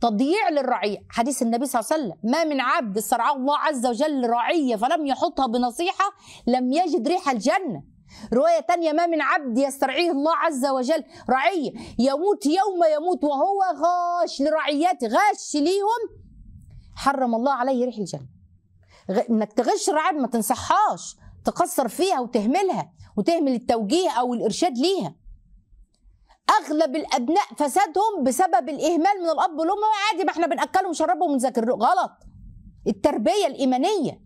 تضييع للرعية حديث النبي صلى الله عليه وسلم ما من عبد استرعاه الله عز وجل رعية فلم يحطها بنصيحة لم يجد ريح الجنة رواية تانية ما من عبد يسترعيه الله عز وجل رعية يموت يوم يموت وهو غاش لرعيته غاش ليهم حرم الله عليه ريح الجنة انك تغش الرعاية ما تنصحهاش تقصر فيها وتهملها وتهمل التوجيه او الارشاد ليها اغلب الابناء فسادهم بسبب الاهمال من الاب والام عادي ما احنا بناكلهم ونشربهم ونذاكر غلط التربيه الايمانيه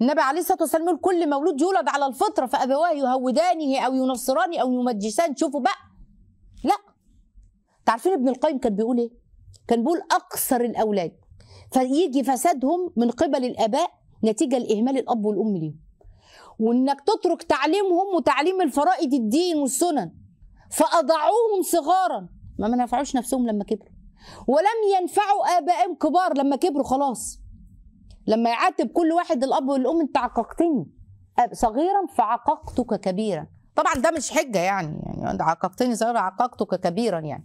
النبي عليه الصلاه والسلام يقول كل مولود يولد على الفطره فابواه يهودانه او ينصرانه او يمجسان شوفوا بقى لا تعرفين ابن القيم كان بيقول ايه كان بيقول اكثر الاولاد فيجي فسادهم من قبل الاباء نتيجه لاهمال الاب والام ليهم وانك تترك تعليمهم وتعليم الفرائض الدين والسنن فأضعوهم صغارا ما ما نفعوش نفسهم لما كبروا ولم ينفعوا آبائهم كبار لما كبروا خلاص لما يعاتب كل واحد الأب والأم أنت عققتني صغيرا فعققتك كبيرا طبعا ده مش حجة يعني يعني عققتني صغيرا عققتك كبيرا يعني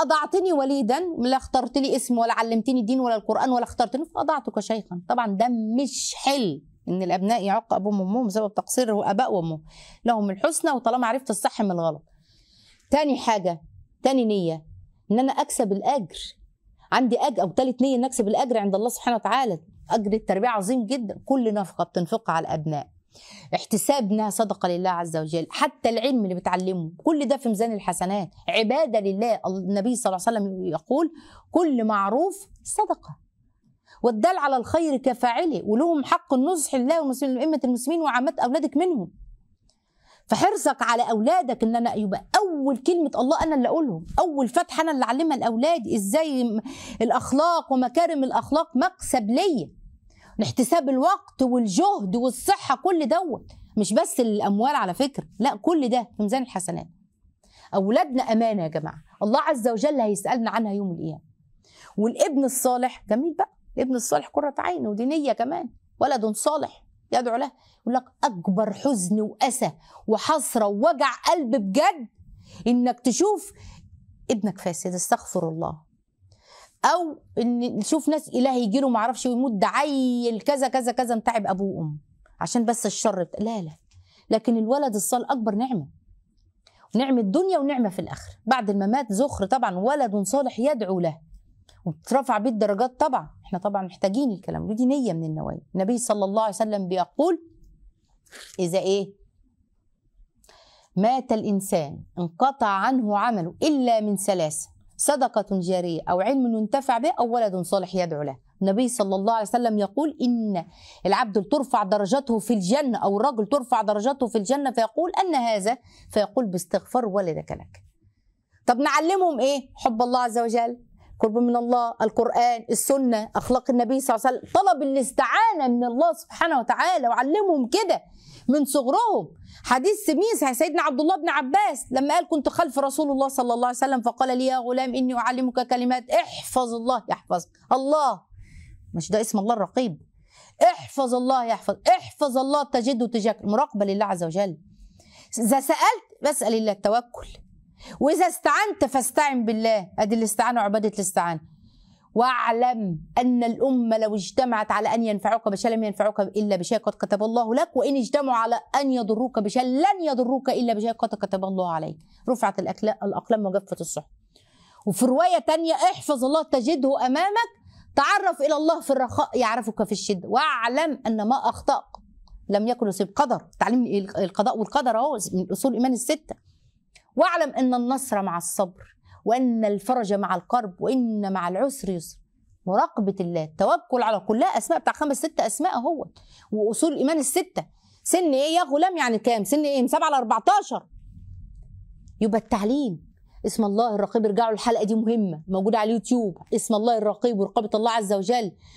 واضعتني وليدا لا اخترت لي اسم ولا علمتني الدين ولا القران ولا اخترتني فاضعتك شيخا طبعا ده مش حل ان الابناء يعق ابوهم وامهم بسبب تقصير اباء وامهم لهم الحسنى وطالما عرفت الصح من الغلط تاني حاجه تاني نيه ان انا اكسب الاجر عندي اجر او ثالث نيه ان اكسب الاجر عند الله سبحانه وتعالى اجر التربيه عظيم جدا كل نفقه بتنفقها على الابناء احتسابنا صدقه لله عز وجل حتى العلم اللي بتعلمه كل ده في ميزان الحسنات عباده لله النبي صلى الله عليه وسلم يقول كل معروف صدقه والدال على الخير كفاعله ولهم حق النصح لله ومسلم أئمة المسلمين وعامة أولادك منهم فحرصك على أولادك إن أنا يبقى أول كلمة الله أنا اللي أقولهم أول فتحة أنا اللي أعلمها لأولادي إزاي الأخلاق ومكارم الأخلاق مكسب ليا لاحتساب الوقت والجهد والصحة كل دوت مش بس الأموال على فكرة لا كل ده في ميزان الحسنات أولادنا أمانة يا جماعة الله عز وجل هيسألنا عنها يوم القيامة والابن الصالح جميل بقى ابن الصالح قرة عين ودينية كمان ولد صالح يدعو له يقول لك أكبر حزن وأسى وحسرة ووجع قلب بجد إنك تشوف ابنك فاسد استغفر الله أو إن نشوف ناس إله يجي له معرفش ويموت ده عيل كذا كذا كذا متعب أبوه وأمه عشان بس الشر لا لا لكن الولد الصالح أكبر نعمة نعمة الدنيا ونعمة في الآخرة بعد الممات زخر طبعا ولد صالح يدعو له وترفع بيه الدرجات طبعا احنا طبعا محتاجين الكلام ودي نيه من النوايا النبي صلى الله عليه وسلم بيقول اذا ايه مات الانسان انقطع عنه عمله الا من ثلاثه صدقه جاريه او علم ينتفع به او ولد صالح يدعو له النبي صلى الله عليه وسلم يقول إن العبد ترفع درجته في الجنة أو الرجل ترفع درجته في الجنة فيقول أن هذا فيقول باستغفار ولدك لك طب نعلمهم إيه حب الله عز وجل قرب من الله القرآن السنة أخلاق النبي صلى الله عليه وسلم طلب الاستعانة من الله سبحانه وتعالى وعلمهم كده من صغرهم حديث سميس سيدنا عبد الله بن عباس لما قال كنت خلف رسول الله صلى الله عليه وسلم فقال لي يا غلام إني أعلمك كلمات احفظ الله يحفظك الله مش ده اسم الله الرقيب احفظ الله يحفظ احفظ الله تجد تجاك المراقبة لله عز وجل إذا سألت بسأل الله التوكل واذا استعنت فاستعن بالله ادي الاستعانه وعباده الاستعانه واعلم ان الامه لو اجتمعت على ان ينفعوك بشيء لم ينفعوك الا بشيء قد كتب الله لك وان اجتمعوا على ان يضروك بشيء لن يضروك الا بشيء قد كتب الله عليك رفعت الاقلام وجفت الصحف وفي روايه تانية احفظ الله تجده امامك تعرف الى الله في الرخاء يعرفك في الشده واعلم ان ما اخطاك لم يكن يصيب قدر تعليم القضاء والقدر اهو من اصول إيمان السته واعلم ان النصر مع الصبر وان الفرج مع القرب وان مع العسر يسر مراقبه الله التوكل على كلها اسماء بتاع خمس ست اسماء اهو واصول الايمان السته سن ايه يا غلام يعني كام سن ايه من 7 ل 14 يبقى التعليم اسم الله الرقيب ارجعوا الحلقه دي مهمه موجوده على اليوتيوب اسم الله الرقيب ورقابه الله عز وجل